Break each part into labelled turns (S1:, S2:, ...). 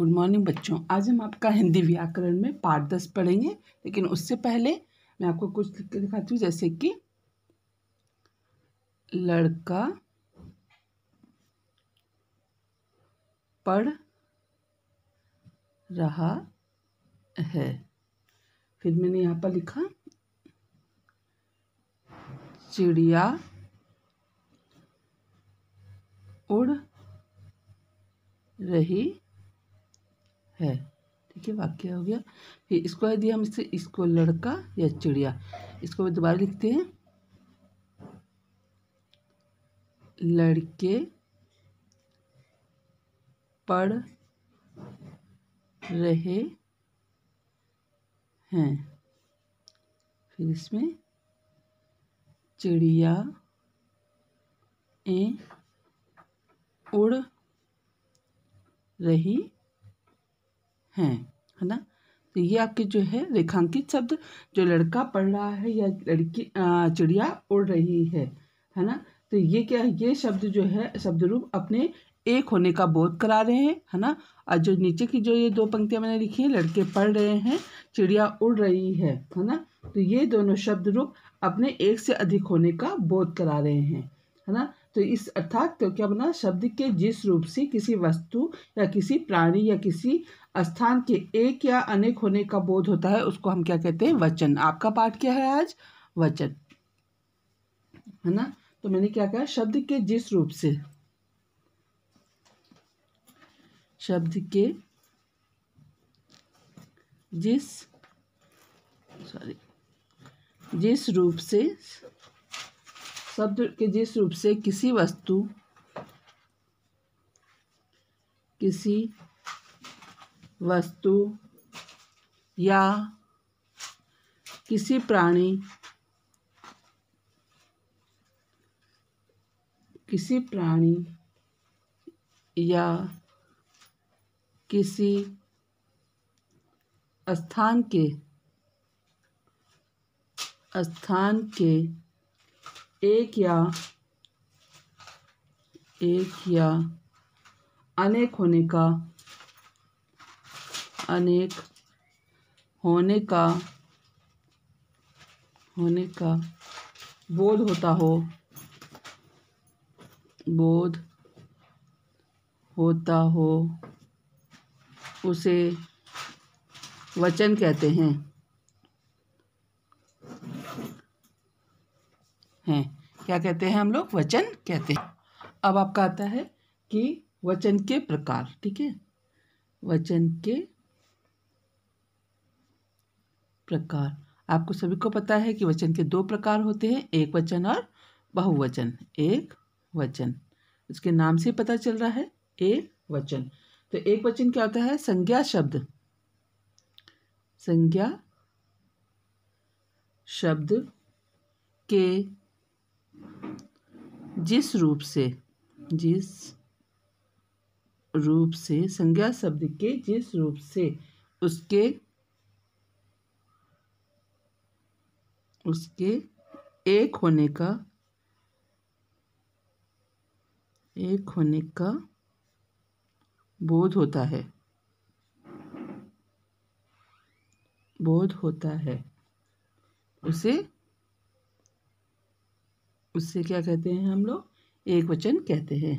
S1: good morning बच्चों आज हम आपका हिंदी व्याकरण में पाठ दस पढ़ेंगे लेकिन उससे पहले मैं आपको कुछ लिख दिखाती हूँ जैसे कि लड़का पढ़ रहा है फिर मैंने यहाँ पर लिखा चिड़िया उड़ रही है ठीक है वाक्य हो गया फिर इसको है दिया हम इससे इसको लड़का या चिड़िया इसको दोबारा लिखते हैं लड़के पढ़ रहे हैं फिर इसमें चिड़िया ए उड़ रही हैं है ना तो ये आपके जो है रेखांकित शब्द जो लड़का पढ़ रहा है या लड़की चिड़िया उड़ रही है है ना तो ये क्या है ये शब्द जो है शब्द रूप अपने एक होने का बोध करा रहे हैं है ना और जो नीचे की जो ये दो पंक्तियाँ मैंने लिखी है लड़के पढ़ रहे हैं चिड़िया उड़ रही है है ना तो ये दोनों शब्द रूप अपने एक से अधिक होने का बोध करा रहे हैं है ना तो इस अर्थात तो क्या बना शब्द के जिस रूप से किसी वस्तु या किसी प्राणी या किसी स्थान के एक या अनेक होने का बोध होता है उसको हम क्या कहते हैं वचन आपका पाठ क्या है आज वचन है ना तो मैंने क्या कहा शब्द के जिस रूप से शब्द के जिस सॉरी जिस रूप से शब्द के जिस रूप से किसी वस्तु किसी वस्तु या किसी प्राणी किसी प्राणी या किसी स्थान के स्थान के एक या एक या अनेक होने का अनेक होने का होने का बोध होता हो बोध होता हो उसे वचन कहते हैं हैं क्या कहते हैं हम लोग वचन कहते हैं अब आपका आता है कि वचन के प्रकार ठीक है वचन के प्रकार आपको सभी को पता है कि वचन के दो प्रकार होते हैं एक वचन और बहुवचन एक वचन उसके नाम से पता चल रहा है एक वचन तो एक वचन क्या होता है संज्ञा शब्द संज्ञा शब्द के जिस रूप से जिस रूप से संज्ञा शब्द के जिस रूप से उसके उसके एक होने का एक होने का बोध होता है बोध होता है उसे उससे क्या कहते हैं हम लोग एक वचन कहते हैं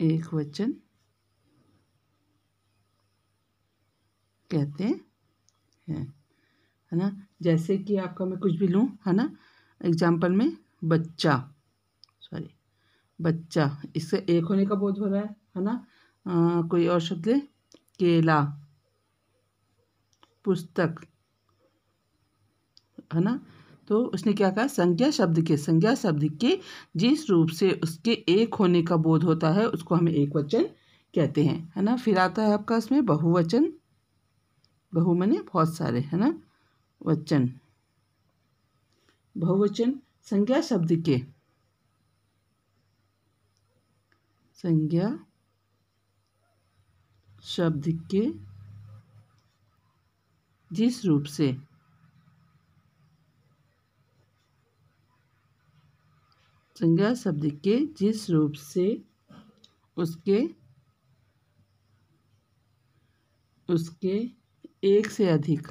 S1: एक वचन कहते हैं है ना जैसे कि आपका मैं कुछ भी लूँ है ना एग्जाम्पल में बच्चा सॉरी बच्चा इससे एक होने का बोध हो रहा है है ना आ, कोई और शब्द ले केला पुस्तक है ना तो उसने क्या कहा संज्ञा शब्द के संज्ञा शब्द के जिस रूप से उसके एक होने का बोध होता है उसको हम एक वचन कहते हैं है ना फिर आता है आपका इसमें बहुवचन बहु मने बहुत सारे है ना वचन बहुवचन संज्ञा शब्द के संज्ञा शब्द के जिस रूप से संज्ञा शब्द के जिस रूप से उसके उसके एक से अधिक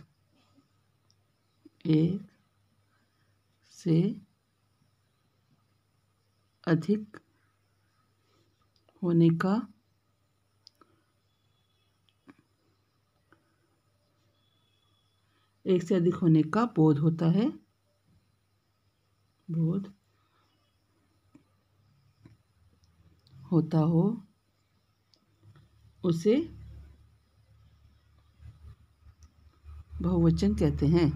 S1: एक से अधिक होने का एक से अधिक होने का बोध होता है बोध होता हो उसे बहुवचन कहते हैं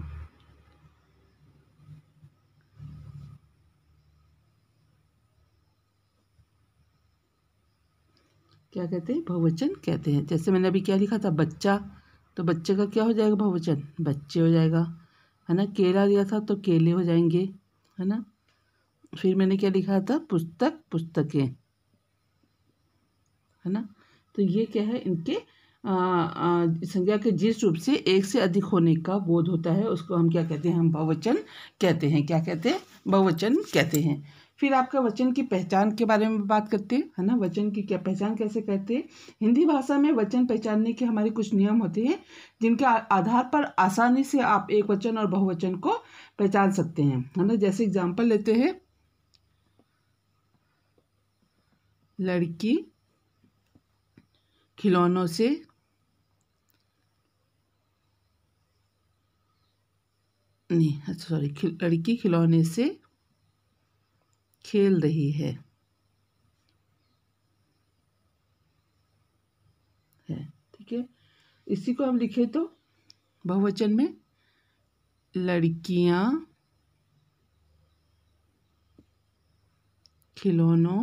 S1: क्या कहते हैं बहुवचन कहते हैं जैसे मैंने अभी क्या लिखा था बच्चा तो बच्चे का क्या हो जाएगा बहुवचन बच्चे हो जाएगा है ना केला दिया था तो केले हो जाएंगे है ना फिर मैंने क्या लिखा था पुस्तक पुस्तकें है ना तो ये क्या है इनके संज्ञा के जिस रूप से एक से अधिक होने का बोध होता है उसको हम क्या कहते हैं हम बहुवचन कहते हैं क्या कहते हैं बहुवचन कहते हैं फिर आपका वचन की पहचान के बारे में बात करते हैं है ना वचन की क्या पहचान कैसे कहते हैं हिंदी भाषा में वचन पहचानने के हमारे कुछ नियम होते हैं जिनके आधार पर आसानी से आप एक वचन और बहुवचन को पहचान सकते हैं है ना जैसे एग्जाम्पल लेते हैं लड़की खिलौनों से नहीं अच्छा सॉरी लड़की खिलौने से खेल रही है है ठीक है इसी को हम लिखे तो बहुवचन में लड़कियां खिलौनों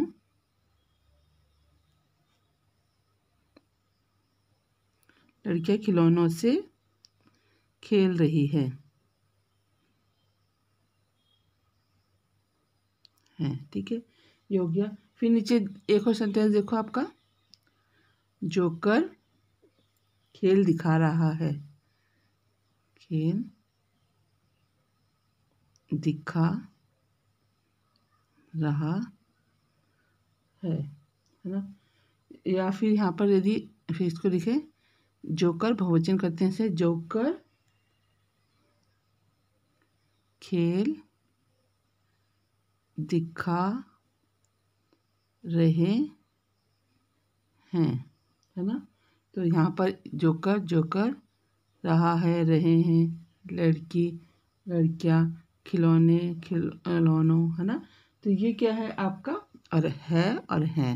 S1: लड़कियां खिलौनों से खेल रही है ठीक है ये हो गया फिर नीचे एक और सेंटेंस देखो आपका जोकर खेल दिखा रहा है खेल दिखा रहा है है ना या फिर यहाँ पर यदि फिर इसको लिखें जोकर बहुवचन करते हैं से जोकर खेल दिखा रहे हैं है ना तो यहाँ पर जोकर जोकर रहा है रहे हैं लड़की लड़कियाँ खिलौने खिलौनों है ना तो ये क्या है आपका और है और है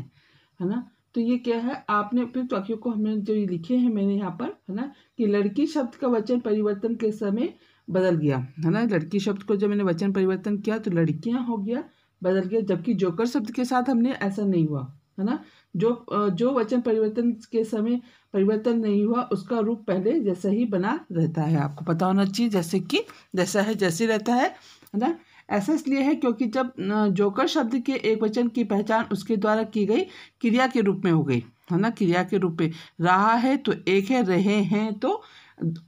S1: है ना तो ये क्या है आपने उपयुक्त वाक्यों को हमने जो ये लिखे हैं मैंने यहाँ पर है ना कि लड़की शब्द का वचन परिवर्तन के समय बदल गया है ना लड़की शब्द को जब मैंने वचन परिवर्तन किया तो लड़कियाँ हो गया बदल गया जबकि जोकर शब्द के साथ हमने ऐसा नहीं हुआ है ना जो जो वचन परिवर्तन के समय परिवर्तन नहीं हुआ उसका रूप पहले जैसा ही बना रहता है आपको पता होना चाहिए जैसे कि जैसा है जैसे रहता है है ना ऐसा इसलिए है क्योंकि जब जोकर शब्द के एक वचन की पहचान उसके द्वारा की गई क्रिया के रूप में हो गई है ना क्रिया के रूप में रहा है तो एक है रहे हैं तो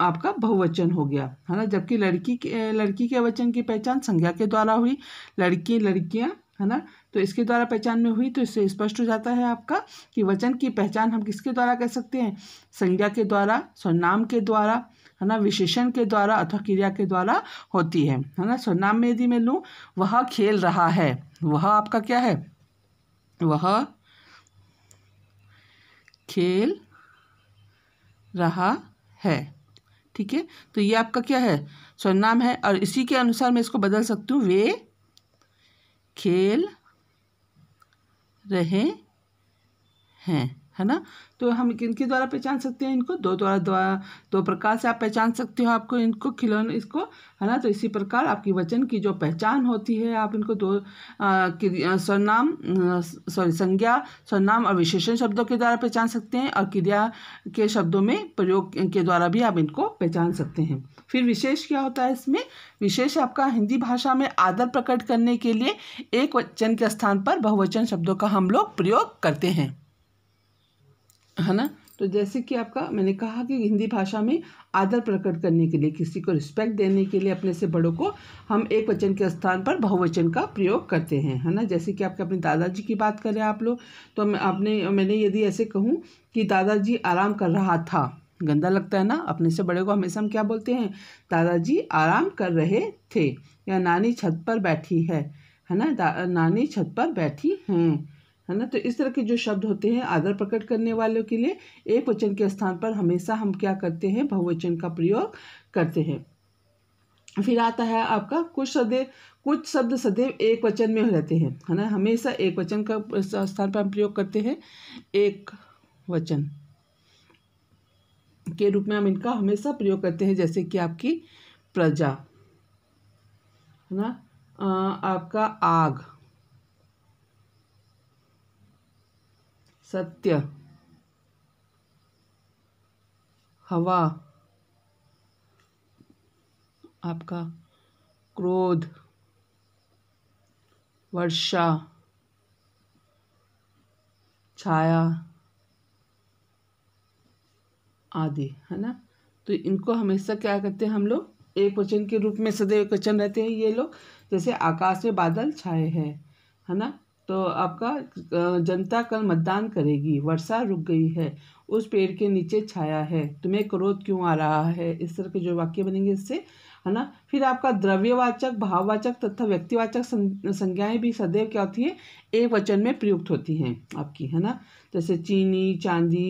S1: आपका बहुवचन हो गया है ना जबकि लड़की के लड़की के वचन की पहचान संज्ञा के द्वारा हुई लड़की लड़कियाँ है ना तो इसके द्वारा पहचान में हुई तो इससे स्पष्ट हो जाता है आपका कि वचन की पहचान हम किसके द्वारा कर सकते हैं संज्ञा के द्वारा स्वनाम के द्वारा है ना विशेषण के द्वारा अथवा क्रिया के द्वारा होती है है ना सर्वनाम में यदि मैं लूँ वह खेल रहा है वह आपका क्या है वह खेल रहा है ठीक है तो ये आपका क्या है सरनाम है और इसी के अनुसार मैं इसको बदल सकती हूँ वे खेल रहे हैं है ना तो हम इनके द्वारा पहचान सकते हैं इनको दो द्वारा द्वारा दो प्रकार से आप पहचान सकते हो आपको इनको खिलौने इसको है ना तो इसी प्रकार आपकी वचन की जो पहचान होती है आप इनको दो स्वनाम सॉरी संज्ञा स्वनाम और विशेषण शब्दों के द्वारा पहचान सकते हैं और क्रिया के शब्दों में प्रयोग के द्वारा भी आप इनको पहचान सकते हैं फिर विशेष क्या होता है इसमें विशेष आपका हिंदी भाषा में आदर प्रकट करने के लिए एक वचन के स्थान पर बहुवचन शब्दों का हम लोग प्रयोग करते हैं है ना तो जैसे कि आपका मैंने कहा कि हिंदी भाषा में आदर प्रकट करने के लिए किसी को रिस्पेक्ट देने के लिए अपने से बड़ों को हम एक वचन के स्थान पर बहुवचन का प्रयोग करते हैं है ना जैसे कि आपके अपने दादाजी की बात करें आप लोग तो मैं आपने मैंने यदि ऐसे कहूँ कि दादाजी आराम कर रहा था गंदा लगता है ना अपने से बड़े को हमेशा हम क्या बोलते हैं दादाजी आराम कर रहे थे या नानी छत पर बैठी है है ना नानी छत पर बैठी हैं है ना तो इस तरह के जो शब्द होते हैं आदर प्रकट करने वालों के लिए एक वचन के स्थान पर हमेशा हम क्या करते हैं बहुवचन का प्रयोग करते हैं फिर आता है आपका कुछ सदैव कुछ शब्द सदैव एक वचन में रहते हैं है ना हमेशा एक वचन का स्थान पर हम प्रयोग करते हैं एक वचन के रूप में हम इनका हमेशा प्रयोग करते हैं जैसे कि आपकी प्रजा है ना आपका आग सत्य हवा आपका क्रोध वर्षा छाया आदि है ना तो इनको हमेशा क्या करते हैं हम लोग एक वचन के रूप में सदैव वचन रहते हैं ये लोग जैसे आकाश में बादल छाए हैं है ना तो आपका जनता कल मतदान करेगी वर्षा रुक गई है उस पेड़ के नीचे छाया है तुम्हें क्रोध क्यों आ रहा है इस तरह के जो वाक्य बनेंगे इससे है ना फिर आपका द्रव्यवाचक भाववाचक तथा व्यक्तिवाचक संज्ञाएं भी सदैव क्या होती है एक वचन में प्रयुक्त होती हैं आपकी है ना जैसे चीनी चांदी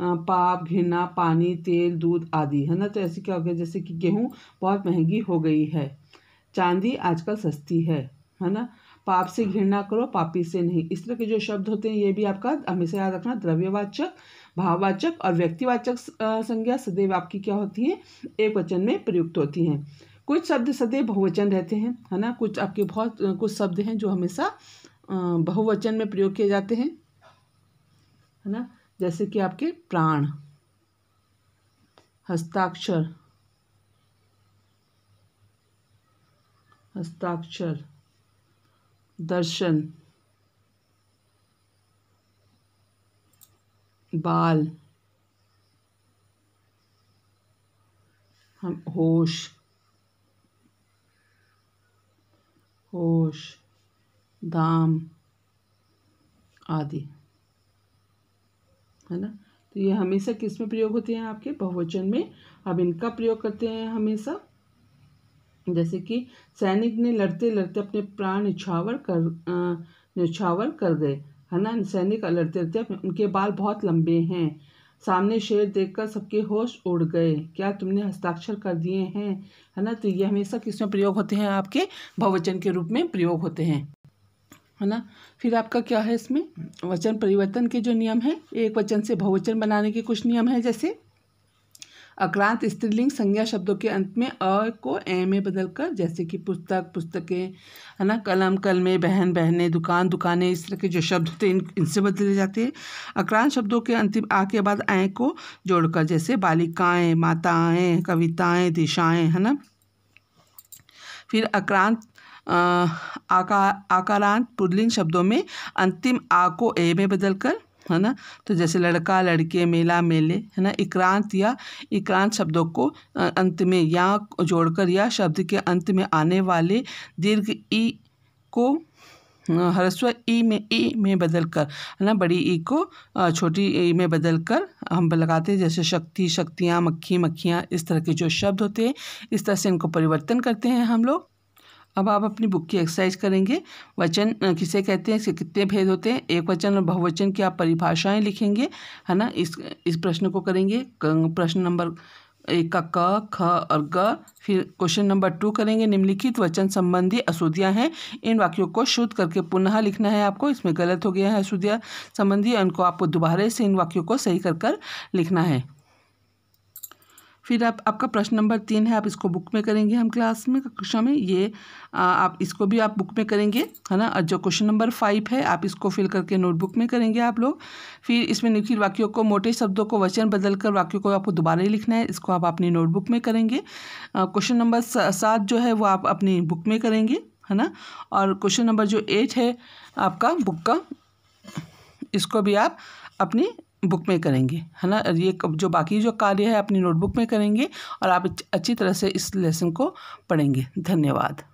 S1: पाप घृणा पानी तेल दूध आदि है ना तो ऐसे क्या हो गया जैसे कि गेहूँ बहुत महंगी हो गई है चांदी आजकल सस्ती है है ना पाप से घृणा करो पापी से नहीं इस तरह के जो शब्द होते हैं ये भी आपका हमेशा याद रखना द्रव्यवाचक भाववाचक और व्यक्तिवाचक संज्ञा सदैव आपकी क्या होती है एक वचन में प्रयुक्त होती हैं कुछ शब्द सदैव बहुवचन रहते हैं है ना कुछ आपके बहुत कुछ शब्द हैं जो हमेशा बहुवचन में प्रयोग किए जाते हैं है ना जैसे कि आपके प्राण हस्ताक्षर हस्ताक्षर दर्शन बाल हम होश होश दाम आदि है ना तो ये हमेशा किस में प्रयोग होते हैं आपके बहुवचन में अब इनका प्रयोग करते हैं हमेशा जैसे कि सैनिक ने लड़ते लड़ते अपने प्राण निछावर कर निछावर कर गए है ना सैनिक लड़ते लड़ते उनके बाल बहुत लंबे हैं सामने शेर देखकर सबके होश उड़ गए क्या तुमने हस्ताक्षर कर दिए हैं है ना तो ये हमेशा किसमें प्रयोग होते हैं आपके बहुवचन के रूप में प्रयोग होते हैं है ना फिर आपका क्या है इसमें वचन परिवर्तन के जो नियम है एक वचन से बहुवचन बनाने के कुछ नियम हैं जैसे अक्रांत स्त्रीलिंग संज्ञा शब्दों के अंत में अ को ए में बदलकर जैसे कि पुस्तक पुस्तकें है ना कलम कलमें बहन बहने दुकान दुकानें इस तरह के जो शब्द होते हैं इन इनसे बदले जाते हैं अक्रांत शब्दों के अंतिम आ के बाद आए को जोड़कर जैसे बालिकाएँ माताएँ कविताएँ दिशाएँ है ना फिर अक्रांत आका आकारांत पुलिंग शब्दों में अंतिम आ को ए में बदलकर है ना तो जैसे लड़का लड़के मेला मेले है ना इक्रांत या इक्रांत शब्दों को अंत में या जोड़कर या शब्द के अंत में आने वाले दीर्घ ई को हरस्व ई में ई में बदल कर है ना बड़ी ई को छोटी ई में बदल कर हम लगाते हैं जैसे शक्ति शक्तियाँ मक्खी मक्खियाँ इस तरह के जो शब्द होते हैं इस तरह से इनको परिवर्तन करते हैं हम लोग अब आप अपनी बुक की एक्सरसाइज करेंगे वचन किसे कहते हैं इसके कितने भेद होते हैं एक वचन और बहुवचन की आप परिभाषाएं लिखेंगे है ना इस इस प्रश्न को करेंगे प्रश्न नंबर एक का क ख और ग फिर क्वेश्चन नंबर टू करेंगे निम्नलिखित वचन संबंधी अशुद्धियाँ हैं इन वाक्यों को शुद्ध करके पुनः लिखना है आपको इसमें गलत हो गया है अशुद्धियाँ संबंधी इनको आपको दोबारे से इन वाक्यों को सही कर कर लिखना है फिर आप आपका प्रश्न नंबर तीन है आप इसको बुक में करेंगे हम क्लास में कक्षा में ये आ, आप इसको भी आप बुक में करेंगे है ना और जो क्वेश्चन नंबर फाइव है आप इसको फिल करके नोटबुक में करेंगे आप लोग फिर इसमें निखिल वाक्यों को मोटे शब्दों को वचन बदल कर वाक्यों को आपको दोबारा ही लिखना है इसको आप अपनी नोटबुक में करेंगे क्वेश्चन नंबर सात जो है वो आप अपनी बुक में करेंगे है ना और क्वेश्चन नंबर जो एट है आपका बुक का इसको भी आप अपनी बुक में करेंगे है ना ये जो बाकी जो कार्य है अपनी नोटबुक में करेंगे और आप अच्छी तरह से इस लेसन को पढ़ेंगे धन्यवाद